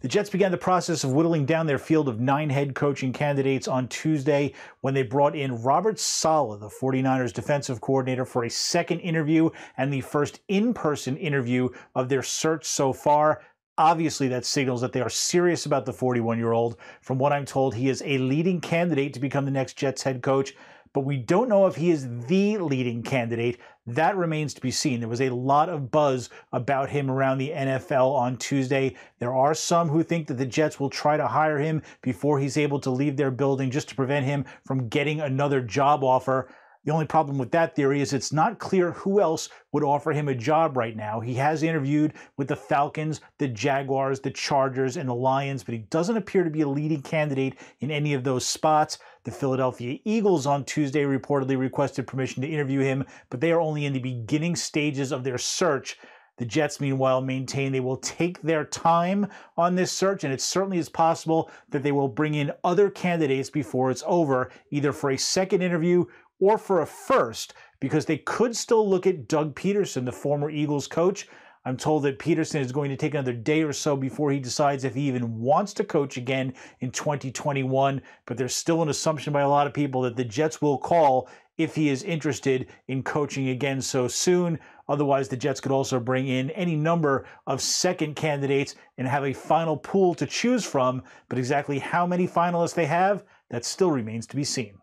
The Jets began the process of whittling down their field of nine head coaching candidates on Tuesday when they brought in Robert Sala, the 49ers defensive coordinator, for a second interview and the first in person interview of their search so far. Obviously, that signals that they are serious about the 41 year old. From what I'm told, he is a leading candidate to become the next Jets head coach but we don't know if he is the leading candidate. That remains to be seen. There was a lot of buzz about him around the NFL on Tuesday. There are some who think that the Jets will try to hire him before he's able to leave their building just to prevent him from getting another job offer. The only problem with that theory is it's not clear who else would offer him a job right now. He has interviewed with the Falcons, the Jaguars, the Chargers, and the Lions, but he doesn't appear to be a leading candidate in any of those spots. The Philadelphia Eagles on Tuesday reportedly requested permission to interview him, but they are only in the beginning stages of their search. The Jets, meanwhile, maintain they will take their time on this search, and it certainly is possible that they will bring in other candidates before it's over, either for a second interview or for a first because they could still look at Doug Peterson, the former Eagles coach. I'm told that Peterson is going to take another day or so before he decides if he even wants to coach again in 2021. But there's still an assumption by a lot of people that the Jets will call if he is interested in coaching again so soon. Otherwise, the Jets could also bring in any number of second candidates and have a final pool to choose from. But exactly how many finalists they have, that still remains to be seen.